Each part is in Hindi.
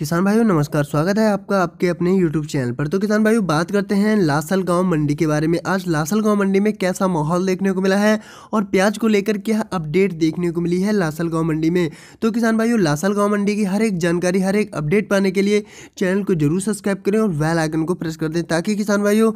किसान भाइयों नमस्कार स्वागत है आपका आपके अपने यूट्यूब चैनल पर तो किसान भाइयों बात करते हैं लासल गांव मंडी के बारे में आज लासल गांव मंडी में कैसा माहौल देखने को मिला है और प्याज को लेकर क्या अपडेट देखने को मिली है लासल गांव मंडी में तो किसान भाइयों लासल गांव मंडी की हर एक जानकारी हर एक अपडेट पाने के लिए चैनल को जरूर सब्सक्राइब करें और वेल आइकन को प्रेस कर दें ताकि किसान भाइयों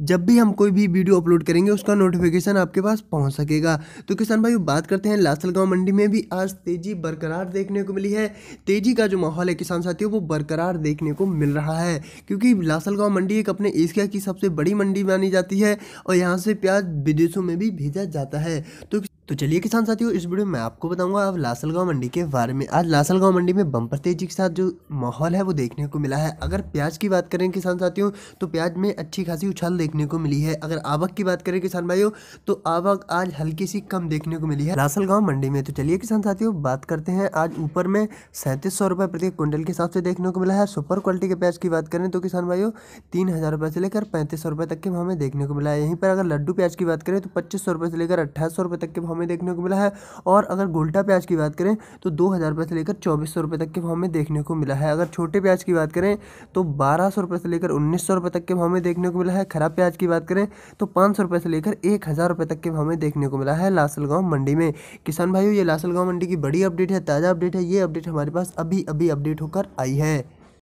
जब भी हम कोई भी वीडियो अपलोड करेंगे उसका नोटिफिकेशन आपके पास पहुंच सकेगा तो किसान भाई बात करते हैं लासल गांव मंडी में भी आज तेज़ी बरकरार देखने को मिली है तेज़ी का जो माहौल है किसान साथियों वो बरकरार देखने को मिल रहा है क्योंकि लासल गांव मंडी एक अपने एशिया की सबसे बड़ी मंडी मानी जाती है और यहाँ से प्याज विदेशों में भी भेजा जाता है तो तो चलिए किसान साथियों इस वीडियो में आपको बताऊंगा अब लासलगांव मंडी के बारे में आज लासलगांव मंडी में बम्पर तेजी के साथ जो माहौल है वो देखने को मिला है अगर प्याज की बात करें किसान साथियों तो प्याज में अच्छी खासी उछाल देखने को मिली है अगर आवक की बात करें किसान भाइयों तो आवक आज हल्की सी कम देखने को मिली है लासलगांव मंडी में तो चलिए किसान साथियों बात करते हैं आज ऊपर में सैंतीस सौ प्रति क्विंटल के हिसाब से देखने को मिला है सुपर क्वालिटी के प्याज की बात करें तो किसान भाइयों तीन हज़ार से लेकर पैंतीस सौ तक के भाव में देखने को मिला है यहीं पर अगर लड्डू प्याज की बात करें तो पच्चीस सौ से लेकर अट्ठाईस सौ तक के भाव में देखने को मिला है और अगर गोल्टा प्याज की बात करें तो दो हज़ार से लेकर चौबीस सौ तक के भाव में देखने को मिला है अगर छोटे प्याज की बात करें तो बारह सौ से लेकर उन्नीस सौ तक के भाव में देखने को मिला है खराब प्याज की बात करें तो पाँच सौ से लेकर एक हज़ार तक के भाव में देखने को मिला है लासलगांव मंडी में किसान भाइयों ये लासलगांव मंडी की बड़ी अपडेट है ताज़ा अपडेट है ये अपडेट हमारे पास अभी अभी अपडेट होकर आई है